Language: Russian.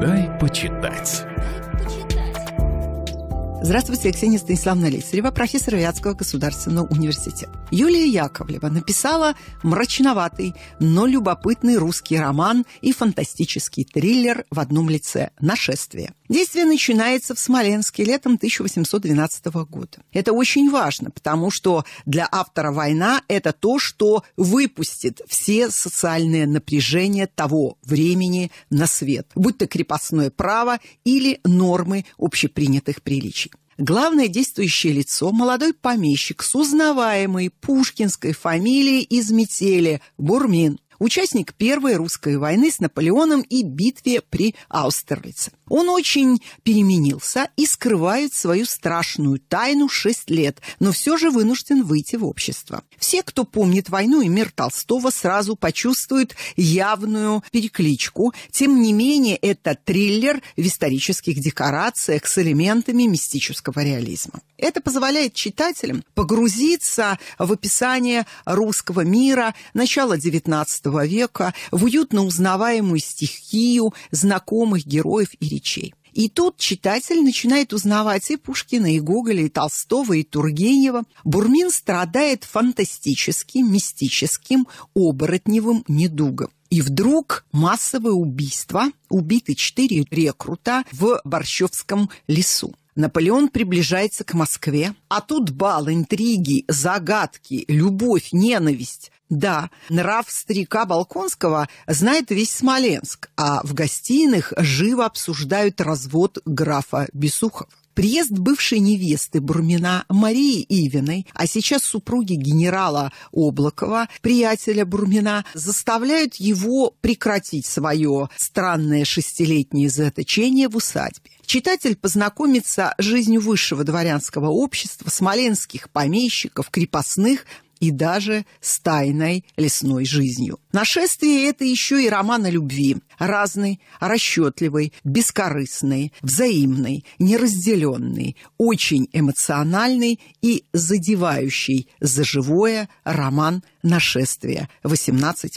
Дай почитать. Здравствуйте, я Ксения Станиславовна Лисарева, профессор Вятского государственного университета. Юлия Яковлева написала мрачноватый, но любопытный русский роман и фантастический триллер в одном лице «Нашествие». Действие начинается в Смоленске летом 1812 года. Это очень важно, потому что для автора война – это то, что выпустит все социальные напряжения того времени на свет, будь то крепостное право или нормы общепринятых приличий. Главное действующее лицо – молодой помещик с узнаваемой пушкинской фамилией из метели – Бурмин участник Первой русской войны с Наполеоном и битве при Аустерлице. Он очень переменился и скрывает свою страшную тайну шесть лет, но все же вынужден выйти в общество. Все, кто помнит войну и мир Толстого, сразу почувствуют явную перекличку. Тем не менее, это триллер в исторических декорациях с элементами мистического реализма. Это позволяет читателям погрузиться в описание русского мира начала XIX века в уютно узнаваемую стихию знакомых героев и речей. И тут читатель начинает узнавать и Пушкина, и Гоголя, и Толстого, и Тургенева. Бурмин страдает фантастическим, мистическим, оборотневым недугом. И вдруг массовое убийство. Убиты четыре рекрута в Борщевском лесу. Наполеон приближается к Москве, а тут бал, интриги, загадки, любовь, ненависть. Да, нрав старика Балконского знает весь Смоленск, а в гостиных живо обсуждают развод графа Бесухова. Приезд бывшей невесты Бурмина Марии Ивиной, а сейчас супруги генерала Облакова, приятеля Бурмина, заставляют его прекратить свое странное шестилетнее заточение в усадьбе. Читатель познакомится с жизнью высшего дворянского общества, смоленских помещиков, крепостных – и даже с тайной лесной жизнью. Нашествие – это еще и роман о любви. Разный, расчетливый, бескорыстный, взаимный, неразделенный, очень эмоциональный и задевающий за живое роман «Нашествие» 18+.